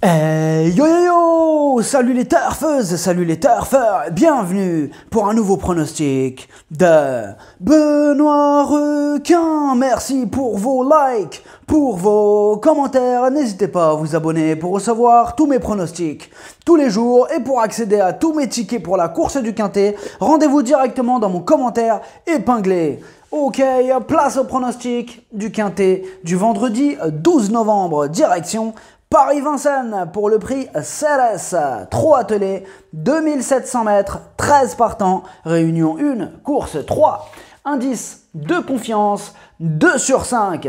Hey, yo yo yo Salut les turfeuses, salut les turfeurs, bienvenue pour un nouveau pronostic de Benoît Requin. Merci pour vos likes, pour vos commentaires. N'hésitez pas à vous abonner pour recevoir tous mes pronostics tous les jours et pour accéder à tous mes tickets pour la course du Quintet, rendez-vous directement dans mon commentaire épinglé. Ok, place au pronostic du Quintet du vendredi 12 novembre, direction Paris-Vincennes pour le prix Ceres, 3 atelés, 2700 mètres, 13 partants, réunion 1, course 3. Indice de confiance, 2 sur 5.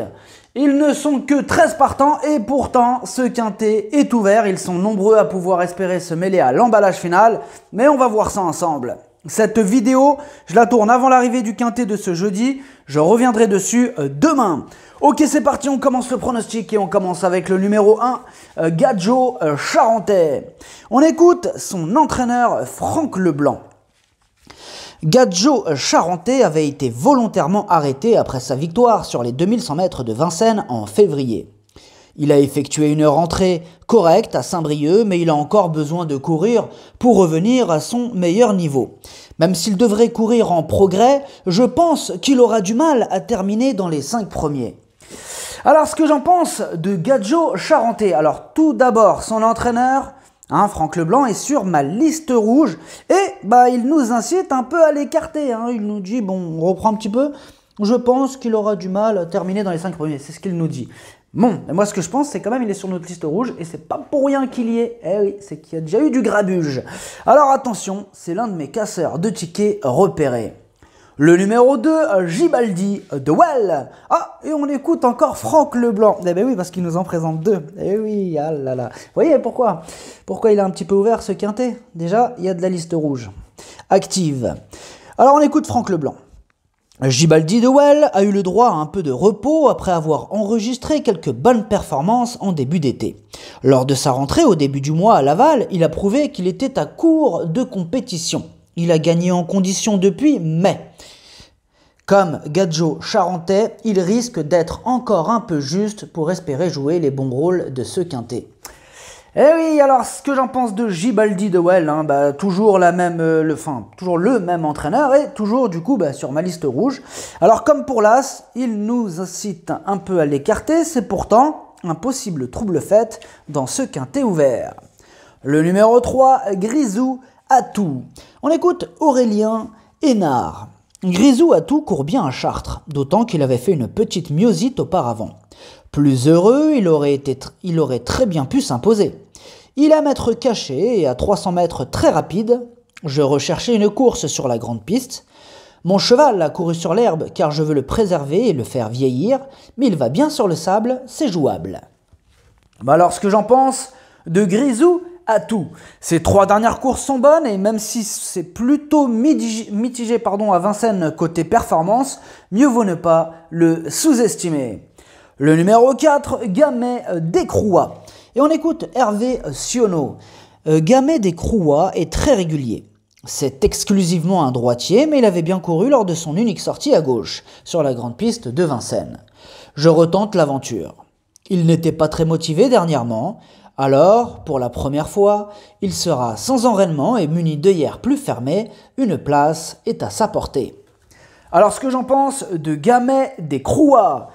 Ils ne sont que 13 partants et pourtant ce quintet est ouvert. Ils sont nombreux à pouvoir espérer se mêler à l'emballage final, mais on va voir ça ensemble. Cette vidéo, je la tourne avant l'arrivée du quintet de ce jeudi. Je reviendrai dessus euh, demain. Ok, c'est parti, on commence le pronostic et on commence avec le numéro 1, euh, Gadjo euh, Charentais. On écoute son entraîneur Franck Leblanc. Gadjo Charentais avait été volontairement arrêté après sa victoire sur les 2100 mètres de Vincennes en février. Il a effectué une rentrée correct à Saint-Brieuc, mais il a encore besoin de courir pour revenir à son meilleur niveau. Même s'il devrait courir en progrès, je pense qu'il aura du mal à terminer dans les 5 premiers. Alors ce que j'en pense de Gadjo Charenté Alors tout d'abord son entraîneur, hein, Franck Leblanc est sur ma liste rouge et bah il nous incite un peu à l'écarter. Hein. Il nous dit bon, on reprend un petit peu. Je pense qu'il aura du mal à terminer dans les 5 premiers. C'est ce qu'il nous dit. Bon, moi ce que je pense, c'est quand même il est sur notre liste rouge et c'est pas pour rien qu'il y est. Eh oui, c'est qu'il y a déjà eu du grabuge. Alors attention, c'est l'un de mes casseurs de tickets repérés. Le numéro 2, Gibaldi de Well. Ah, et on écoute encore Franck Leblanc. Eh ben oui, parce qu'il nous en présente deux. Eh oui, ah là là. Vous voyez pourquoi Pourquoi il a un petit peu ouvert ce quintet Déjà, il y a de la liste rouge. Active. Alors on écoute Franck Leblanc. Gibaldi de a eu le droit à un peu de repos après avoir enregistré quelques bonnes performances en début d'été. Lors de sa rentrée au début du mois à Laval, il a prouvé qu'il était à court de compétition. Il a gagné en condition depuis mai. Comme Gadjo Charentais, il risque d'être encore un peu juste pour espérer jouer les bons rôles de ce quintet. Eh oui, alors ce que j'en pense de Gibaldi de Well, hein, bah, toujours la même, euh, le, fin, toujours le même entraîneur et toujours du coup bah, sur ma liste rouge. Alors comme pour l'As, il nous incite un peu à l'écarter, c'est pourtant un possible trouble fait dans ce quintet ouvert. Le numéro 3, Grisou Atou. On écoute Aurélien Hénard. Grisou Atou court bien à Chartres, d'autant qu'il avait fait une petite myosite auparavant. Plus heureux, il aurait, été il aurait très bien pu s'imposer. Il a m'être caché et à 300 mètres très rapide, je recherchais une course sur la grande piste. Mon cheval a couru sur l'herbe car je veux le préserver et le faire vieillir, mais il va bien sur le sable, c'est jouable. Bah, alors ce que j'en pense, de Grisou à tout. Ces trois dernières courses sont bonnes et même si c'est plutôt mitigé, mitigé, pardon, à Vincennes côté performance, mieux vaut ne pas le sous-estimer. Le numéro 4, Gamet euh, Croix. Et on écoute Hervé euh, Siono. Euh, Gamet Descroix est très régulier. C'est exclusivement un droitier, mais il avait bien couru lors de son unique sortie à gauche, sur la grande piste de Vincennes. Je retente l'aventure. Il n'était pas très motivé dernièrement, alors, pour la première fois, il sera sans enraînement et muni d'œillères plus fermées, une place est à sa portée. Alors ce que j'en pense de Gamet Croix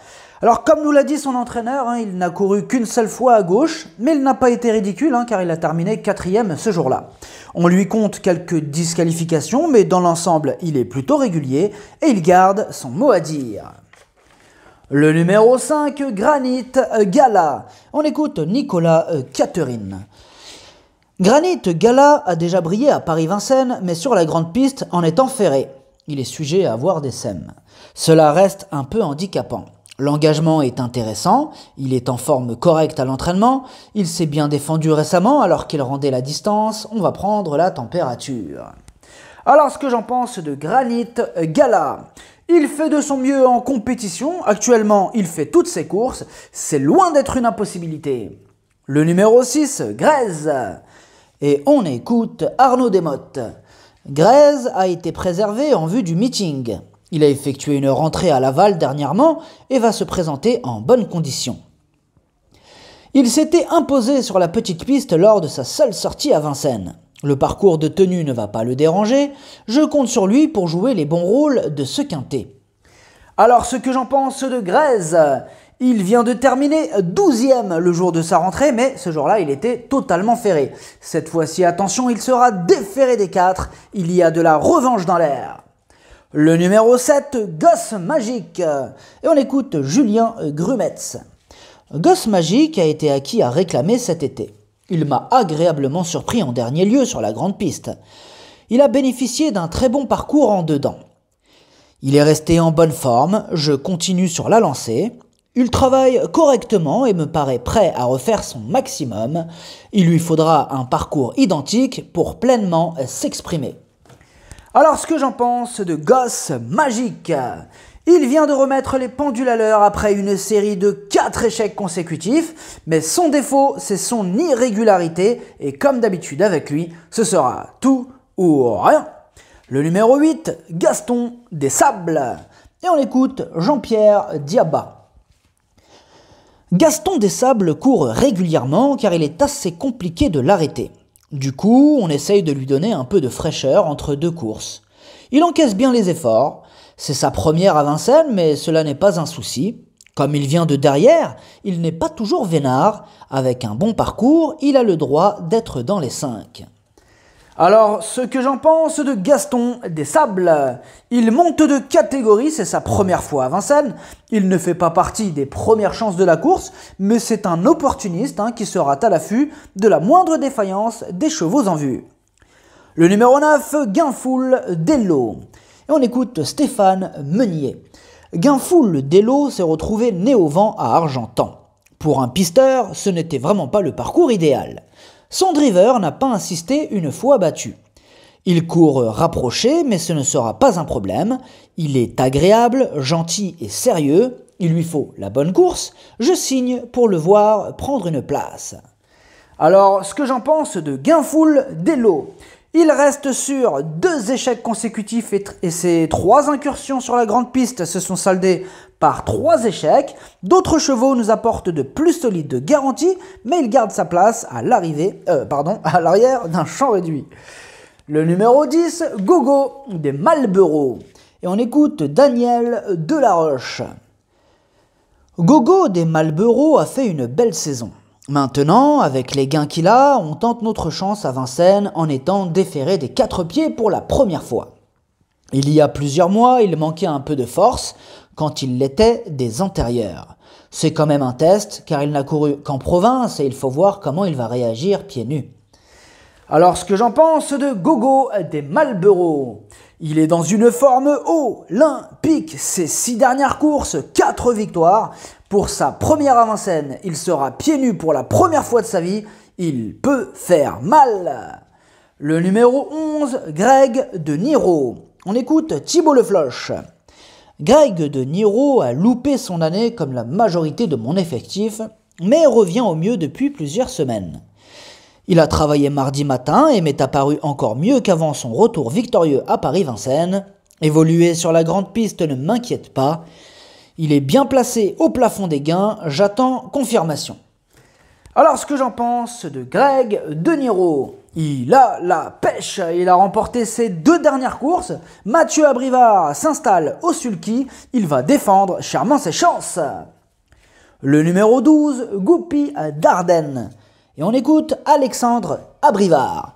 alors comme nous l'a dit son entraîneur, hein, il n'a couru qu'une seule fois à gauche, mais il n'a pas été ridicule hein, car il a terminé quatrième ce jour-là. On lui compte quelques disqualifications, mais dans l'ensemble il est plutôt régulier et il garde son mot à dire. Le numéro 5, Granit Gala. On écoute Nicolas euh, Catherine. Granit Gala a déjà brillé à Paris-Vincennes, mais sur la grande piste en est ferré. Il est sujet à avoir des sèmes. Cela reste un peu handicapant. L'engagement est intéressant, il est en forme correcte à l'entraînement, il s'est bien défendu récemment alors qu'il rendait la distance, on va prendre la température. Alors ce que j'en pense de Granit Gala. Il fait de son mieux en compétition, actuellement il fait toutes ses courses, c'est loin d'être une impossibilité. Le numéro 6, Grèze. Et on écoute Arnaud Desmottes. Grèze a été préservé en vue du meeting. Il a effectué une rentrée à Laval dernièrement et va se présenter en bonne condition. Il s'était imposé sur la petite piste lors de sa seule sortie à Vincennes. Le parcours de tenue ne va pas le déranger, je compte sur lui pour jouer les bons rôles de ce quintet. Alors ce que j'en pense de Grèze il vient de terminer 12e le jour de sa rentrée, mais ce jour-là, il était totalement ferré. Cette fois-ci, attention, il sera déferré des quatre. Il y a de la revanche dans l'air le numéro 7, Gosse Magique. Et on écoute Julien Grumetz. Gosse Magique a été acquis à réclamer cet été. Il m'a agréablement surpris en dernier lieu sur la grande piste. Il a bénéficié d'un très bon parcours en dedans. Il est resté en bonne forme, je continue sur la lancée. Il travaille correctement et me paraît prêt à refaire son maximum. Il lui faudra un parcours identique pour pleinement s'exprimer. Alors ce que j'en pense de Gosse Magique il vient de remettre les pendules à l'heure après une série de 4 échecs consécutifs, mais son défaut, c'est son irrégularité, et comme d'habitude avec lui, ce sera tout ou rien. Le numéro 8, Gaston des Sables. Et on écoute Jean-Pierre Diaba. Gaston des Sables court régulièrement car il est assez compliqué de l'arrêter. Du coup, on essaye de lui donner un peu de fraîcheur entre deux courses. Il encaisse bien les efforts, c'est sa première à Vincennes, mais cela n'est pas un souci. Comme il vient de derrière, il n'est pas toujours vénard, avec un bon parcours, il a le droit d'être dans les cinq. Alors, ce que j'en pense de Gaston des Sables, il monte de catégorie, c'est sa première fois à Vincennes, il ne fait pas partie des premières chances de la course, mais c'est un opportuniste hein, qui sera à l'affût de la moindre défaillance des chevaux en vue. Le numéro 9, Gainfoul Dello. Et on écoute Stéphane Meunier. Gainfoul Dello s'est retrouvé né au vent à Argentan. Pour un pisteur, ce n'était vraiment pas le parcours idéal son driver n'a pas insisté une fois battu. Il court rapproché, mais ce ne sera pas un problème. Il est agréable, gentil et sérieux. Il lui faut la bonne course. Je signe pour le voir prendre une place. Alors, ce que j'en pense de Gainful Dello. Il reste sur deux échecs consécutifs et, ses trois incursions sur la grande piste se sont soldées par trois échecs. D'autres chevaux nous apportent de plus solides garanties, mais il garde sa place à l'arrivée, euh, pardon, à l'arrière d'un champ réduit. Le numéro 10, Gogo des Malbeureaux. Et on écoute Daniel Delaroche. Gogo des Malbeureaux a fait une belle saison. Maintenant, avec les gains qu'il a, on tente notre chance à Vincennes en étant déféré des quatre pieds pour la première fois. Il y a plusieurs mois, il manquait un peu de force, quand il l'était des antérieurs. C'est quand même un test, car il n'a couru qu'en province et il faut voir comment il va réagir pieds nus. Alors ce que j'en pense de Gogo des Malbureaux Il est dans une forme haut, olympique, ses six dernières courses, quatre victoires, pour sa première avant il sera pieds nus pour la première fois de sa vie. Il peut faire mal. Le numéro 11, Greg de Niro. On écoute Thibault Le Greg de Niro a loupé son année comme la majorité de mon effectif, mais revient au mieux depuis plusieurs semaines. Il a travaillé mardi matin et m'est apparu encore mieux qu'avant son retour victorieux à Paris-Vincennes. Évoluer sur la grande piste ne m'inquiète pas, il est bien placé au plafond des gains, j'attends confirmation. Alors ce que j'en pense de Greg De Niro. Il a la pêche, il a remporté ses deux dernières courses. Mathieu Abrivard s'installe au sulky, il va défendre chèrement ses chances. Le numéro 12, Goupy Darden. Et on écoute Alexandre Abrivard.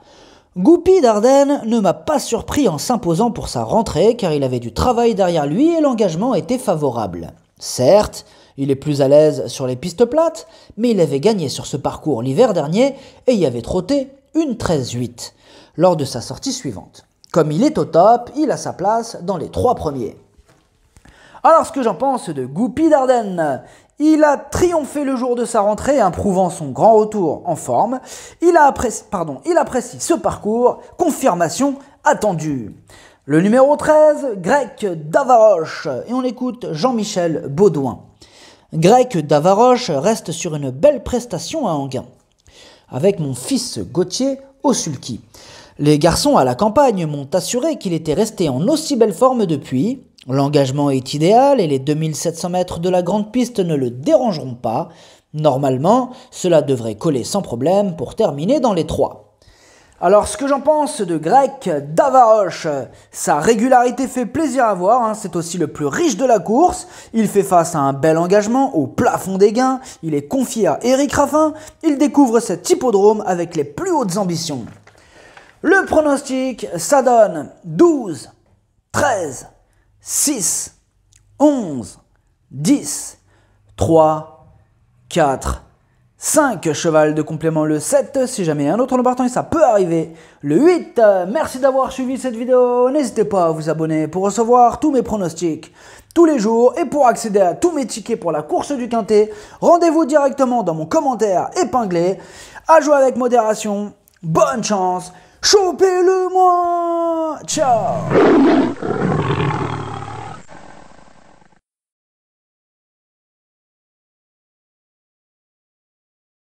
Goupy Dardenne ne m'a pas surpris en s'imposant pour sa rentrée car il avait du travail derrière lui et l'engagement était favorable. Certes, il est plus à l'aise sur les pistes plates, mais il avait gagné sur ce parcours l'hiver dernier et y avait trotté une 13-8 lors de sa sortie suivante. Comme il est au top, il a sa place dans les trois premiers. Alors ce que j'en pense de Goupy Dardenne il a triomphé le jour de sa rentrée, improuvant son grand retour en forme. Il, a Pardon, il apprécie ce parcours, confirmation attendue. Le numéro 13, Grec Davaroche. Et on écoute Jean-Michel Baudouin. Grec Davaroche reste sur une belle prestation à Anguin. Avec mon fils Gauthier au sulky. Les garçons à la campagne m'ont assuré qu'il était resté en aussi belle forme depuis, L'engagement est idéal et les 2700 mètres de la grande piste ne le dérangeront pas. Normalement, cela devrait coller sans problème pour terminer dans les trois. Alors, ce que j'en pense de Grec Davaroche, sa régularité fait plaisir à voir, hein. c'est aussi le plus riche de la course, il fait face à un bel engagement au plafond des gains, il est confié à Eric Raffin, il découvre cet hippodrome avec les plus hautes ambitions. Le pronostic, ça donne 12, 13, 6, 11, 10, 3, 4, 5, cheval de complément le 7, si jamais un autre en partant et ça peut arriver, le 8, merci d'avoir suivi cette vidéo, n'hésitez pas à vous abonner pour recevoir tous mes pronostics tous les jours et pour accéder à tous mes tickets pour la course du Quintet, rendez-vous directement dans mon commentaire épinglé, à jouer avec modération, bonne chance, chopez-le moi, ciao